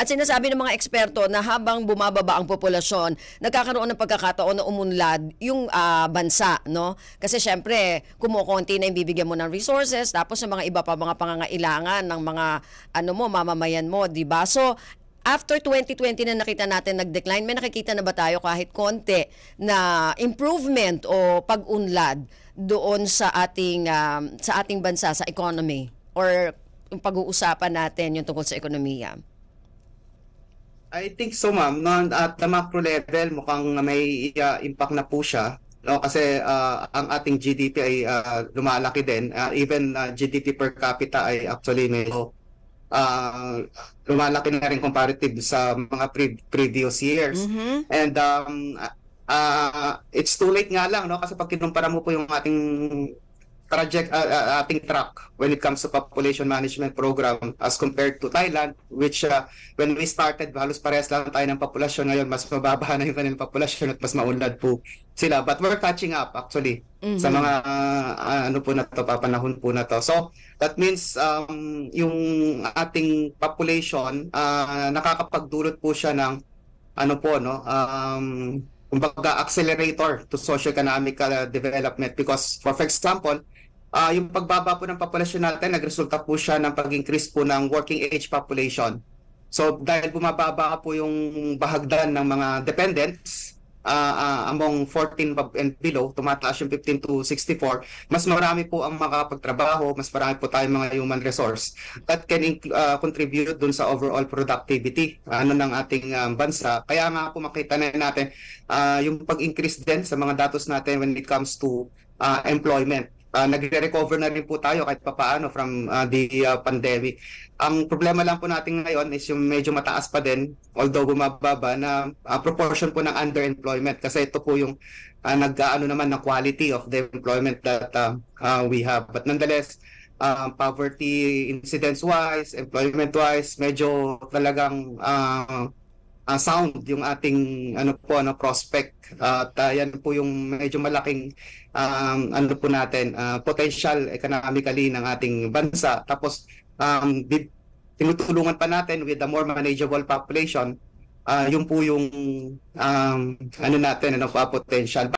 At sinasabi ng mga eksperto na habang bumababa ang populasyon, nagkakaroon ng pagkakataon na umunlad yung uh, bansa, no? Kasi syempre, kumukonti na yung bibigyan mo ng resources, tapos sa mga iba pa mga pangangailangan ng mga ano mo, mamamayan mo, 'di ba? So, after 2020 na nakita natin nag-decline, may nakikita na ba tayo kahit konti na improvement o pag-unlad doon sa ating um, sa ating bansa sa economy or yung pag-uusapan natin yung tungkol sa ekonomiya? I think so ma'am. no, at the macro level, mukhang may uh, impact na po siya. No, kasi uh, ang ating GDP ay uh, lumalaki din. Uh, even uh, GDP per capita ay actually medyo uh, lumalaki na rin comparative sa mga pre- previous years. Mm-hmm. And um, uh, it's too late nga lang no kasi pag kinumpara mo po yung ating project uh, uh, uh ating track when it comes to population management program as compared to Thailand which uh, when we started halos parehas lang tayo ng populasyon ngayon mas mababa na yung kanilang populasyon at mas maunlad po sila but we're catching up actually mm-hmm. sa mga uh, ano po na to papanahon po na to so that means um, yung ating population uh, nakakapagdulot po siya ng ano po no um, kumbaga accelerator to socio economic uh, development because for example, uh, yung pagbaba po ng populasyon natin, nagresulta po siya ng pag-increase po ng working age population. So dahil bumababa po yung bahagdan ng mga dependents, uh, uh, among 14 and below, tumataas yung 15 to 64, mas marami po ang makakapagtrabaho, mas marami po tayong mga human resource that can uh, contribute dun sa overall productivity ano ng ating um, bansa. Kaya nga po makita na natin uh, yung pag-increase din sa mga datos natin when it comes to uh, employment uh, nagre-recover na rin po tayo kahit papaano from uh, the uh, pandemic. Ang problema lang po natin ngayon is yung medyo mataas pa din, although bumababa, na uh, proportion po ng underemployment kasi ito po yung uh, nag-ano naman ng quality of the employment that uh, uh, we have. But nonetheless, uh, poverty incidence-wise, employment-wise, medyo talagang uh, uh, sound yung ating ano po ano prospect at uh, yan po yung medyo malaking um, ano po natin uh, potential economically ng ating bansa tapos um di, tinutulungan pa natin with a more manageable population uh, yung po yung um, ano natin ano po, potential